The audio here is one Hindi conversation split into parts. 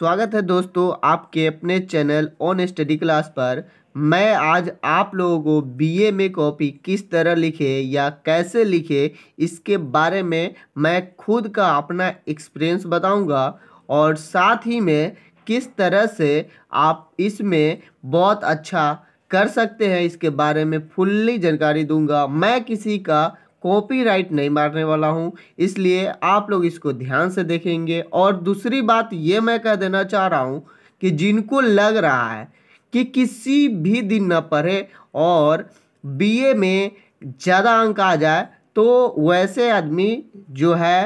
स्वागत है दोस्तों आपके अपने चैनल ऑन स्टडी क्लास पर मैं आज आप लोगों को बीए में कॉपी किस तरह लिखे या कैसे लिखे इसके बारे में मैं खुद का अपना एक्सपीरियंस बताऊंगा और साथ ही में किस तरह से आप इसमें बहुत अच्छा कर सकते हैं इसके बारे में फुल्ली जानकारी दूंगा मैं किसी का कॉपीराइट नहीं मारने वाला हूँ इसलिए आप लोग इसको ध्यान से देखेंगे और दूसरी बात ये मैं कह देना चाह रहा हूँ कि जिनको लग रहा है कि किसी भी दिन न पढ़े और बीए में ज़्यादा अंक आ जाए तो वैसे आदमी जो है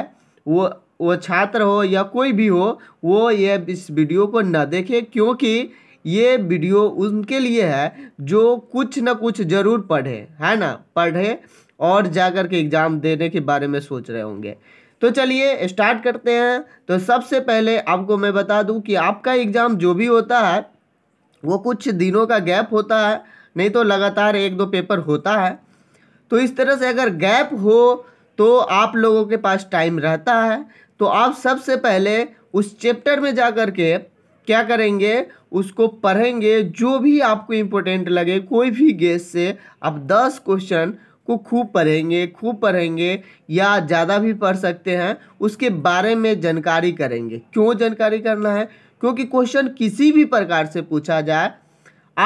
वो वो छात्र हो या कोई भी हो वो ये इस वीडियो को ना देखे क्योंकि ये वीडियो उनके लिए है जो कुछ ना कुछ ज़रूर पढ़े है ना पढ़े और जा कर के एग्ज़ाम देने के बारे में सोच रहे होंगे तो चलिए स्टार्ट करते हैं तो सबसे पहले आपको मैं बता दूं कि आपका एग्ज़ाम जो भी होता है वो कुछ दिनों का गैप होता है नहीं तो लगातार एक दो पेपर होता है तो इस तरह से अगर गैप हो तो आप लोगों के पास टाइम रहता है तो आप सबसे पहले उस चैप्टर में जा कर के क्या करेंगे उसको पढ़ेंगे जो भी आपको इम्पोर्टेंट लगे कोई भी गेस से आप दस क्वेश्चन को खूब पढ़ेंगे खूब पढ़ेंगे या ज़्यादा भी पढ़ सकते हैं उसके बारे में जानकारी करेंगे क्यों जानकारी करना है क्योंकि क्वेश्चन किसी भी प्रकार से पूछा जाए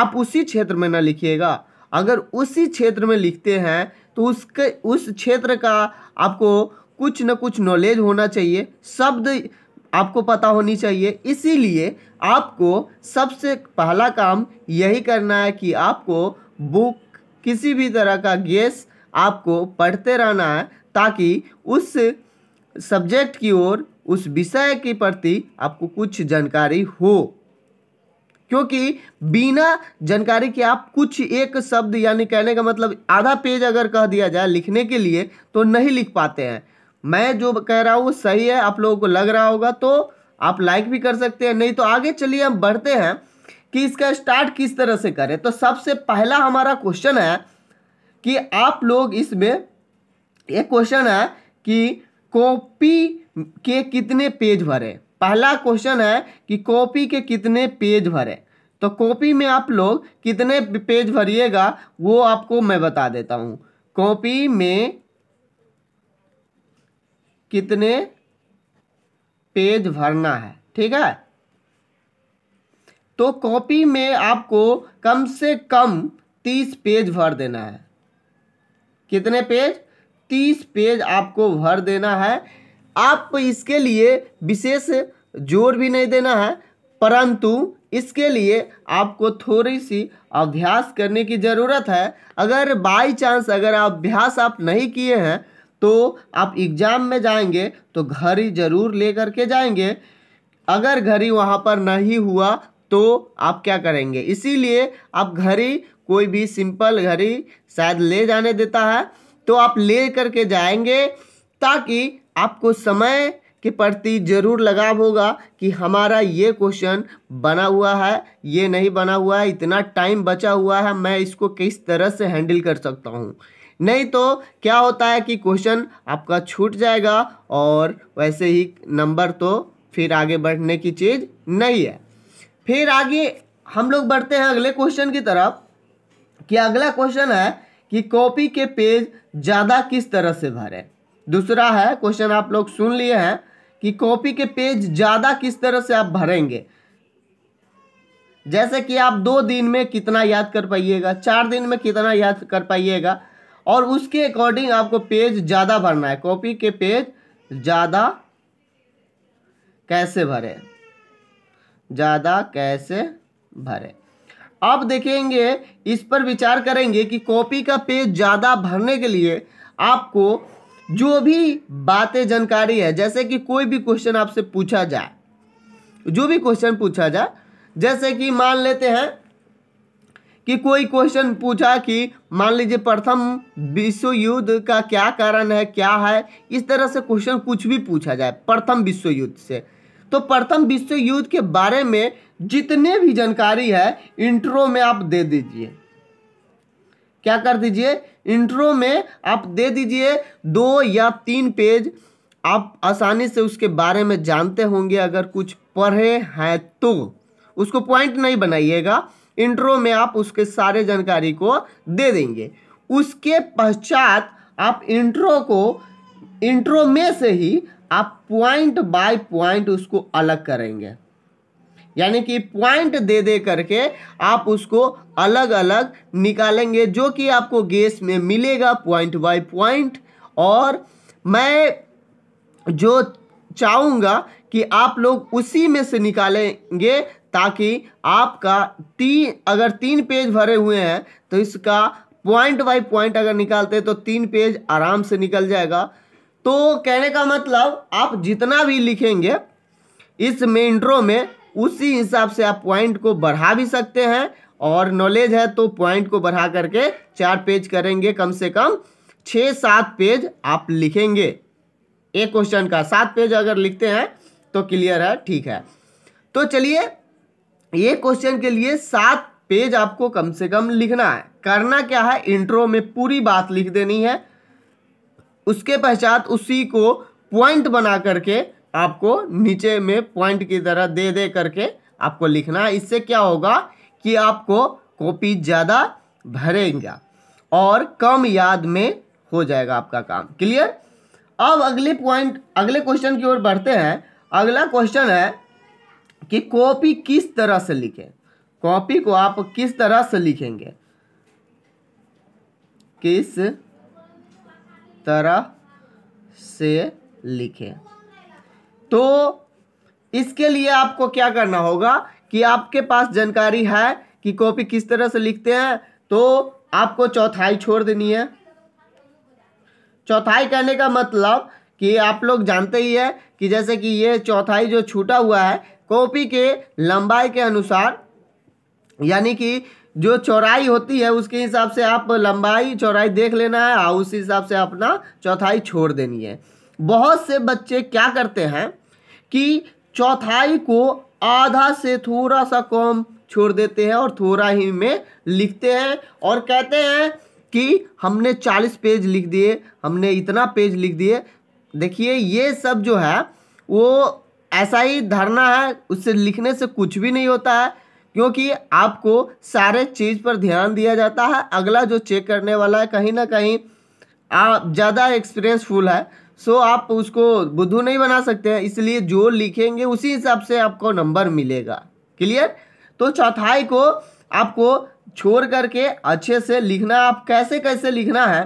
आप उसी क्षेत्र में ना लिखिएगा अगर उसी क्षेत्र में लिखते हैं तो उसके उस क्षेत्र का आपको कुछ न कुछ नॉलेज होना चाहिए शब्द आपको पता होनी चाहिए इसीलिए आपको सबसे पहला काम यही करना है कि आपको बुक किसी भी तरह का गेस आपको पढ़ते रहना है ताकि उस सब्जेक्ट की ओर उस विषय के प्रति आपको कुछ जानकारी हो क्योंकि बिना जानकारी के आप कुछ एक शब्द यानी कहने का मतलब आधा पेज अगर कह दिया जाए लिखने के लिए तो नहीं लिख पाते हैं मैं जो कह रहा हूँ सही है आप लोगों को लग रहा होगा तो आप लाइक भी कर सकते हैं नहीं तो आगे चलिए हम बढ़ते हैं कि इसका स्टार्ट किस तरह से करें तो सबसे पहला हमारा क्वेश्चन है कि आप लोग इसमें एक क्वेश्चन है कि कॉपी के कितने पेज भरे पहला क्वेश्चन है कि कॉपी के कितने पेज भरे तो कॉपी में आप लोग कितने पेज भरिएगा वो आपको मैं बता देता हूँ कॉपी में कितने पेज भरना है ठीक है तो कॉपी में आपको कम से कम तीस पेज भर देना है कितने पेज तीस पेज आपको भर देना है आप इसके लिए विशेष जोर भी नहीं देना है परंतु इसके लिए आपको थोड़ी सी अभ्यास करने की ज़रूरत है अगर बाई चांस अगर अभ्यास आप नहीं किए हैं तो आप एग्ज़ाम में जाएंगे तो घड़ी ज़रूर ले करके जाएंगे अगर घड़ी वहाँ पर नहीं हुआ तो आप क्या करेंगे इसीलिए आप घड़ी कोई भी सिंपल घड़ी शायद ले जाने देता है तो आप ले करके जाएंगे ताकि आपको समय के प्रति जरूर लगाव होगा कि हमारा ये क्वेश्चन बना हुआ है ये नहीं बना हुआ है इतना टाइम बचा हुआ है मैं इसको किस तरह से हैंडल कर सकता हूँ नहीं तो क्या होता है कि क्वेश्चन आपका छूट जाएगा और वैसे ही नंबर तो फिर आगे बढ़ने की चीज़ नहीं है फिर आगे हम लोग बढ़ते हैं अगले क्वेश्चन की तरफ कि अगला क्वेश्चन है कि कॉपी के पेज ज़्यादा किस तरह से भरें दूसरा है क्वेश्चन आप लोग सुन लिए हैं कि कॉपी के पेज ज़्यादा किस तरह से आप भरेंगे जैसे कि आप दो दिन में कितना याद कर पाइएगा चार दिन में कितना याद कर पाइएगा और उसके अकॉर्डिंग आपको पेज ज़्यादा भरना है कॉपी के पेज ज़्यादा कैसे भरें ज़्यादा कैसे भरें अब देखेंगे इस पर विचार करेंगे कि कॉपी का पेज ज़्यादा भरने के लिए आपको जो भी बातें जानकारी है जैसे कि कोई भी क्वेश्चन आपसे पूछा जाए जो भी क्वेश्चन पूछा जाए जैसे कि मान लेते हैं कि कोई क्वेश्चन पूछा कि मान लीजिए प्रथम विश्व युद्ध का क्या कारण है क्या है इस तरह से क्वेश्चन कुछ भी पूछा जाए प्रथम विश्व युद्ध से तो प्रथम विश्व युद्ध के बारे में जितने भी जानकारी है इंट्रो में आप दे दीजिए क्या कर दीजिए इंट्रो में आप दे दीजिए दो या तीन पेज आप आसानी से उसके बारे में जानते होंगे अगर कुछ पढ़े हैं तो उसको पॉइंट नहीं बनाइएगा इंट्रो में आप उसके सारे जानकारी को दे देंगे उसके पश्चात आप इंट्रो को इंट्रो में से ही आप पॉइंट बाय पॉइंट उसको अलग करेंगे यानी कि पॉइंट दे दे करके आप उसको अलग अलग निकालेंगे जो कि आपको गेस में मिलेगा पॉइंट बाय पॉइंट और मैं जो चाहूँगा कि आप लोग उसी में से निकालेंगे ताकि आपका तीन अगर तीन पेज भरे हुए हैं तो इसका पॉइंट बाय पॉइंट अगर निकालते हैं तो तीन पेज आराम से निकल जाएगा तो कहने का मतलब आप जितना भी लिखेंगे इस मेंट्रो में उसी हिसाब से आप पॉइंट को बढ़ा भी सकते हैं और नॉलेज है तो पॉइंट को बढ़ा करके चार पेज करेंगे कम से कम छः सात पेज आप लिखेंगे एक क्वेश्चन का सात पेज अगर लिखते हैं तो क्लियर है ठीक है तो चलिए ये क्वेश्चन के लिए सात पेज आपको कम से कम लिखना है करना क्या है इंट्रो में पूरी बात लिख देनी है उसके पश्चात उसी को पॉइंट बना करके आपको नीचे में पॉइंट की तरह दे दे करके आपको लिखना है इससे क्या होगा कि आपको कॉपी ज़्यादा भरेगा और कम याद में हो जाएगा आपका काम क्लियर अब अगले पॉइंट अगले क्वेश्चन की ओर बढ़ते हैं अगला क्वेश्चन है कि कॉपी किस तरह से लिखें कॉपी को आप किस तरह से लिखेंगे किस तरह से लिखें तो इसके लिए आपको क्या करना होगा कि आपके पास जानकारी है कि कॉपी किस तरह से लिखते हैं तो आपको चौथाई छोड़ देनी है चौथाई कहने का मतलब कि आप लोग जानते ही है कि जैसे कि ये चौथाई जो छूटा हुआ है कॉपी के लंबाई के अनुसार यानी कि जो चौड़ाई होती है उसके हिसाब से आप लंबाई चौराई देख लेना है और उस हिसाब से अपना चौथाई छोड़ देनी है बहुत से बच्चे क्या करते हैं कि चौथाई को आधा से थोड़ा सा कम छोड़ देते हैं और थोड़ा ही में लिखते हैं और कहते हैं कि हमने चालीस पेज लिख दिए हमने इतना पेज लिख दिए देखिए ये सब जो है वो ऐसा ही धरना है उससे लिखने से कुछ भी नहीं होता है क्योंकि आपको सारे चीज़ पर ध्यान दिया जाता है अगला जो चेक करने वाला है कहीं ना कहीं आप ज़्यादा एक्सपीरियंसफुल है सो आप उसको बुद्धू नहीं बना सकते हैं इसलिए जो लिखेंगे उसी हिसाब से आपको नंबर मिलेगा क्लियर तो चौथाई को आपको छोड़ करके अच्छे से लिखना आप कैसे कैसे लिखना है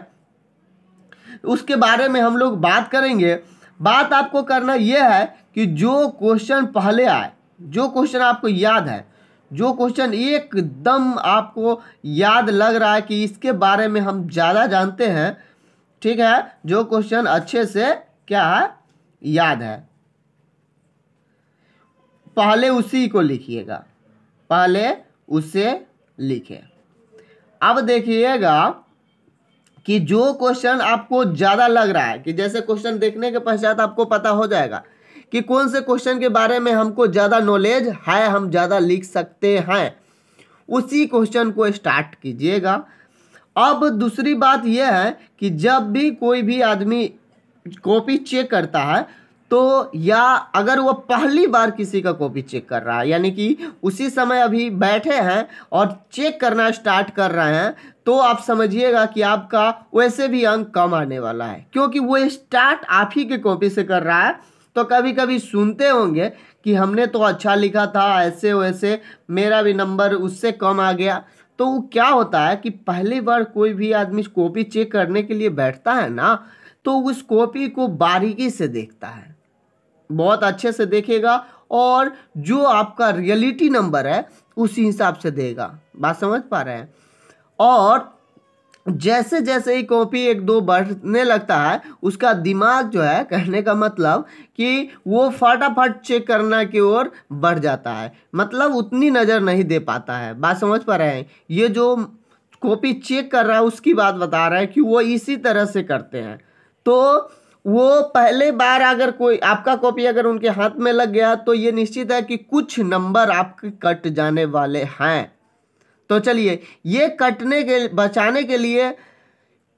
उसके बारे में हम लोग बात करेंगे बात आपको करना यह है कि जो क्वेश्चन पहले आए जो क्वेश्चन आपको याद है जो क्वेश्चन एकदम आपको याद लग रहा है कि इसके बारे में हम ज़्यादा जानते हैं ठीक है जो क्वेश्चन अच्छे से क्या है याद है पहले उसी को लिखिएगा पहले उसे लिखे अब देखिएगा कि जो क्वेश्चन आपको ज़्यादा लग रहा है कि जैसे क्वेश्चन देखने के पश्चात आपको पता हो जाएगा कि कौन से क्वेश्चन के बारे में हमको ज़्यादा नॉलेज है हम ज़्यादा लिख सकते हैं उसी क्वेश्चन को स्टार्ट कीजिएगा अब दूसरी बात यह है कि जब भी कोई भी आदमी कॉपी चेक करता है तो या अगर वह पहली बार किसी का कॉपी चेक कर रहा है यानी कि उसी समय अभी बैठे हैं और चेक करना स्टार्ट कर रहे हैं तो आप समझिएगा कि आपका वैसे भी अंक कम आने वाला है क्योंकि वो स्टार्ट आप ही के कॉपी से कर रहा है तो कभी कभी सुनते होंगे कि हमने तो अच्छा लिखा था ऐसे वैसे मेरा भी नंबर उससे कम आ गया तो वो क्या होता है कि पहली बार कोई भी आदमी कॉपी चेक करने के लिए बैठता है ना तो उस कॉपी को बारीकी से देखता है बहुत अच्छे से देखेगा और जो आपका रियलिटी नंबर है उसी हिसाब से देगा बात समझ पा रहे हैं और जैसे जैसे ही कॉपी एक दो बढ़ने लगता है उसका दिमाग जो है कहने का मतलब कि वो फटाफट चेक करना की ओर बढ़ जाता है मतलब उतनी नज़र नहीं दे पाता है बात समझ पा रहे हैं ये जो कॉपी चेक कर रहा है उसकी बात बता रहा है कि वो इसी तरह से करते हैं तो वो पहले बार अगर कोई आपका कॉपी अगर उनके हाथ में लग गया तो ये निश्चित है कि कुछ नंबर आपके कट जाने वाले हैं तो चलिए ये कटने के बचाने के लिए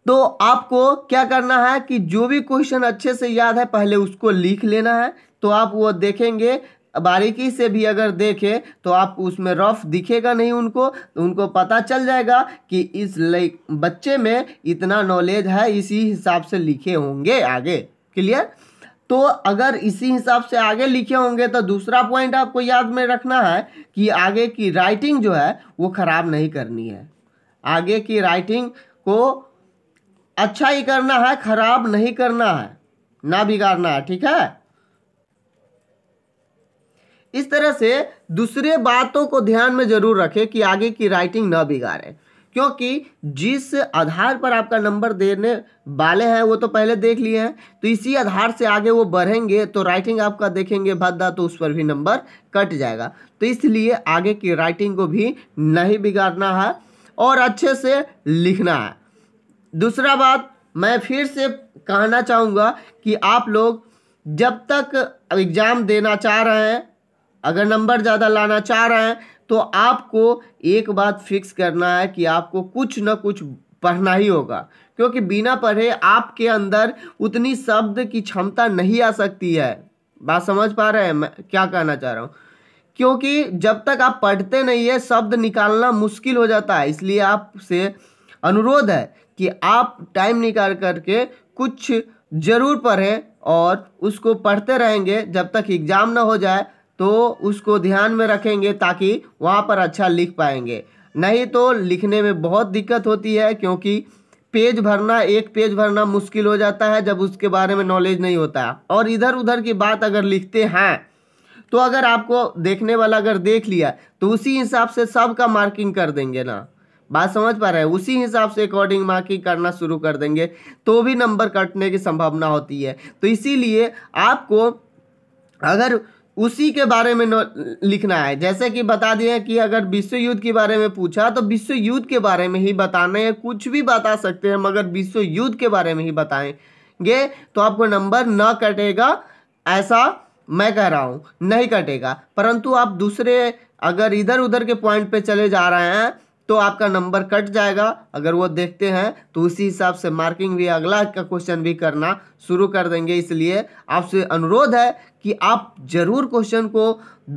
तो आपको क्या करना है कि जो भी क्वेश्चन अच्छे से याद है पहले उसको लिख लेना है तो आप वो देखेंगे बारीकी से भी अगर देखें तो आप उसमें रफ दिखेगा नहीं उनको तो उनको पता चल जाएगा कि इस बच्चे में इतना नॉलेज है इसी हिसाब से लिखे होंगे आगे क्लियर तो अगर इसी हिसाब से आगे लिखे होंगे तो दूसरा पॉइंट आपको याद में रखना है कि आगे की राइटिंग जो है वो ख़राब नहीं करनी है आगे की राइटिंग को अच्छा ही करना है ख़राब नहीं करना है ना बिगाड़ना है ठीक है इस तरह से दूसरे बातों को ध्यान में जरूर रखें कि आगे की राइटिंग ना बिगाड़े क्योंकि जिस आधार पर आपका नंबर देने वाले हैं वो तो पहले देख लिए हैं तो इसी आधार से आगे वो बढ़ेंगे तो राइटिंग आपका देखेंगे भद्दा तो उस पर भी नंबर कट जाएगा तो इसलिए आगे की राइटिंग को भी नहीं बिगाड़ना है और अच्छे से लिखना है दूसरा बात मैं फिर से कहना चाहूँगा कि आप लोग जब तक एग्ज़ाम देना चाह रहे हैं अगर नंबर ज़्यादा लाना चाह रहे हैं तो आपको एक बात फिक्स करना है कि आपको कुछ ना कुछ पढ़ना ही होगा क्योंकि बिना पढ़े आपके अंदर उतनी शब्द की क्षमता नहीं आ सकती है बात समझ पा रहे हैं मैं क्या कहना चाह रहा हूँ क्योंकि जब तक आप पढ़ते नहीं है शब्द निकालना मुश्किल हो जाता है इसलिए आपसे अनुरोध है कि आप टाइम निकाल करके कुछ ज़रूर पढ़ें और उसको पढ़ते रहेंगे जब तक एग्ज़ाम ना हो जाए तो उसको ध्यान में रखेंगे ताकि वहाँ पर अच्छा लिख पाएंगे नहीं तो लिखने में बहुत दिक्कत होती है क्योंकि पेज भरना एक पेज भरना मुश्किल हो जाता है जब उसके बारे में नॉलेज नहीं होता और इधर उधर की बात अगर लिखते हैं तो अगर आपको देखने वाला अगर देख लिया तो उसी हिसाब से सबका मार्किंग कर देंगे ना बात समझ पा रहे हैं उसी हिसाब से अकॉर्डिंग मार्किंग करना शुरू कर देंगे तो भी नंबर कटने की संभावना होती है तो इसीलिए आपको अगर उसी के बारे में लिखना है जैसे कि बता दिए कि अगर विश्व युद्ध के बारे में पूछा तो विश्व युद्ध के बारे में ही बताना है कुछ भी बता सकते हैं मगर विश्व युद्ध के बारे में ही बताएंगे तो आपको नंबर न कटेगा ऐसा मैं कह रहा हूँ नहीं कटेगा परंतु आप दूसरे अगर इधर उधर के पॉइंट पे चले जा रहे हैं तो आपका नंबर कट जाएगा अगर वो देखते हैं तो उसी हिसाब से मार्किंग भी अगला का क्वेश्चन भी करना शुरू कर देंगे इसलिए आपसे अनुरोध है कि आप जरूर क्वेश्चन को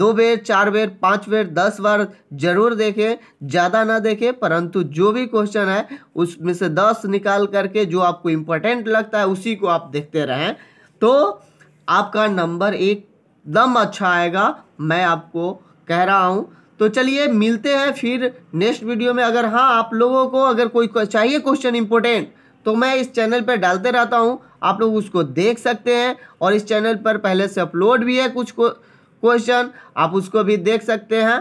दो बेर चार बेर पाँच बेर दस बार जरूर देखें ज़्यादा ना देखें परंतु जो भी क्वेश्चन है उसमें से दस निकाल करके जो आपको इम्पोर्टेंट लगता है उसी को आप देखते रहें तो आपका नंबर एकदम अच्छा आएगा मैं आपको कह रहा हूँ तो चलिए मिलते हैं फिर नेक्स्ट वीडियो में अगर हाँ आप लोगों को अगर कोई चाहिए क्वेश्चन इंपोर्टेंट तो मैं इस चैनल पर डालते रहता हूँ आप लोग उसको देख सकते हैं और इस चैनल पर पहले से अपलोड भी है कुछ क्वेश्चन आप उसको भी देख सकते हैं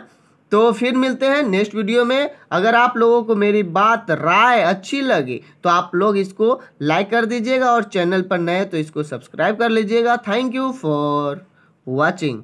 तो फिर मिलते हैं नेक्स्ट वीडियो में अगर आप लोगों को मेरी बात राय अच्छी लगी तो आप लोग इसको लाइक कर दीजिएगा और चैनल पर नए तो इसको सब्सक्राइब कर लीजिएगा थैंक यू फॉर वॉचिंग